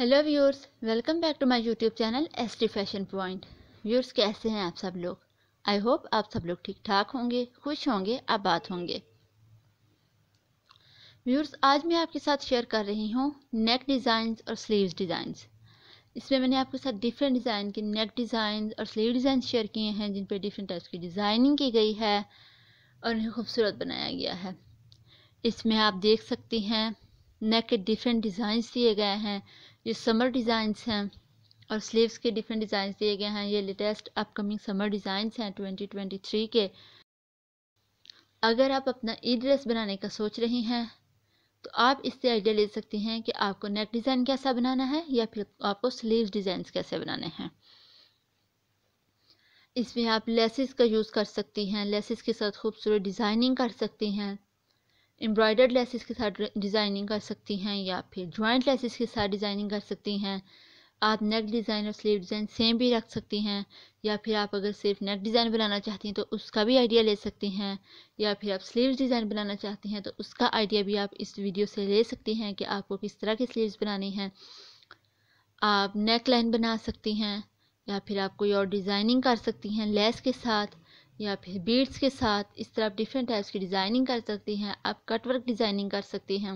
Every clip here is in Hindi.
hello viewers welcome back to my YouTube channel S T fashion point viewers कैसे हैं आप सब लोग आई होप आप सब लोग ठीक ठाक होंगे खुश होंगे आबाद होंगे व्यूअर्स आज मैं आपके साथ शेयर कर रही हूँ नेक डिज़ाइंस और स्लीव्स डिज़ाइंस इसमें मैंने आपके साथ डिफरेंट डिज़ाइन के नेक डिज़ाइन और स्लीव डिज़ाइन शेयर किए हैं जिन पर डिफरेंट टाइप्स की डिज़ाइनिंग की गई है और उन्हें खूबसूरत बनाया गया है इसमें आप देख सकती हैं नेक के डिफरेंट डिज़ाइंस दिए गए हैं ये समर डिज़ाइंस हैं और स्लीव्स के डिफरेंट डिज़ाइंस दिए गए हैं ये लेटेस्ट अपकमिंग समर डिज़ाइंस हैं 2023 के अगर आप अपना ई ड्रेस बनाने का सोच रही हैं तो आप इससे आइडिया ले सकती हैं कि आपको नेक डिज़ाइन कैसा बनाना है या फिर आपको स्लीव डिज़ाइंस कैसे बनाने हैं इसमें आप लेसिस का यूज़ कर सकती हैं लेसिस के साथ खूबसूरत डिज़ाइनिंग कर सकती हैं एम्ब्रॉयडर्ड लेसिस के साथ डिज़ाइनिंग कर सकती हैं या फिर जॉइंट लेसिस के साथ डिज़ाइनिंग कर सकती हैं आप नेक डिज़ाइन और स्लीव डिज़ाइन सेम भी रख सकती हैं या फिर आप अगर सिर्फ नेक डिज़ाइन बनाना चाहती हैं तो उसका भी आइडिया ले सकती हैं या फिर आप स्लीव डिज़ाइन बनाना चाहती हैं तो उसका आइडिया भी आप इस वीडियो से ले सकती हैं कि आपको किस तरह की स्लीव्स बनानी हैं आप नेक लाइन बना सकती हैं या फिर आप कोई और डिज़ाइनिंग कर सकती हैं लेस के साथ या फिर बीड्स के साथ इस तरह आप डिफरेंट टाइप्स की डिज़ाइनिंग कर सकती हैं आप कटवर्क डिज़ाइनिंग कर सकती हैं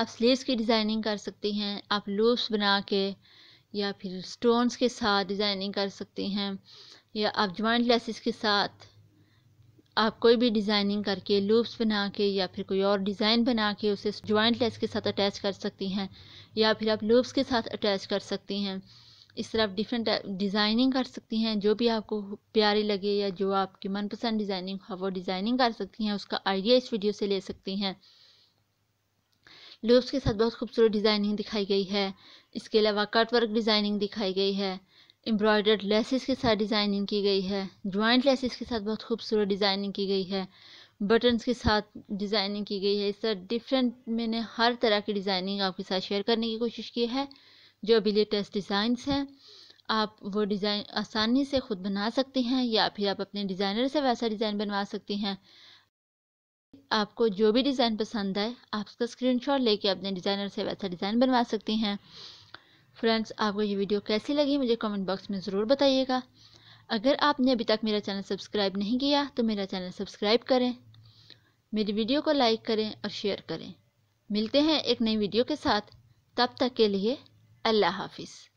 आप स्लीव्स की डिज़ाइनिंग कर सकती हैं आप लूप्स बना के या फिर स्टोन्स के साथ डिज़ाइनिंग कर सकती हैं या आप जॉइंट लेसिस के साथ आप कोई भी डिज़ाइनिंग करके लूप्स बना के या फिर कोई और डिज़ाइन बना के उसे जॉइंट लेस के साथ अटैच कर सकती हैं या फिर आप लूप्स के साथ अटैच कर सकती हैं इस तरह आप डिफरेंट डिज़ाइनिंग uh, कर सकती हैं जो भी आपको प्यारी लगे या जो आपकी मनपसंद डिज़ाइनिंग हो हाँ, वो डिज़ाइनिंग कर सकती हैं उसका आइडिया इस वीडियो से ले सकती हैं लूप्स के साथ बहुत खूबसूरत डिज़ाइनिंग दिखाई गई है इसके अलावा कट वर्क डिज़ाइनिंग दिखाई गई है एम्ब्रॉयडर्ड लेसिस के साथ डिज़ाइनिंग की गई है जॉइंट लेसिस के साथ बहुत खूबसूरत डिज़ाइनिंग की गई है बटन्स के साथ डिज़ाइनिंग की गई है इस तरह डिफरेंट मैंने हर तरह की डिज़ाइनिंग आपके साथ शेयर करने की कोशिश की है जो भी लेटेस्ट डिज़ाइंस हैं आप वो डिज़ाइन आसानी से ख़ुद बना सकती हैं या फिर आप अपने डिज़ाइनर से वैसा डिज़ाइन बनवा सकती हैं आपको जो भी डिज़ाइन पसंद आए आप उसका स्क्रीनशॉट लेके अपने डिज़ाइनर से वैसा डिज़ाइन बनवा सकती हैं फ्रेंड्स आपको ये वीडियो कैसी लगी मुझे कमेंट बॉक्स में ज़रूर बताइएगा अगर आपने अभी तक मेरा चैनल सब्सक्राइब नहीं किया तो मेरा चैनल सब्सक्राइब करें मेरी वीडियो को लाइक करें और शेयर करें मिलते हैं एक नई वीडियो के साथ तब तक के लिए الله هافيس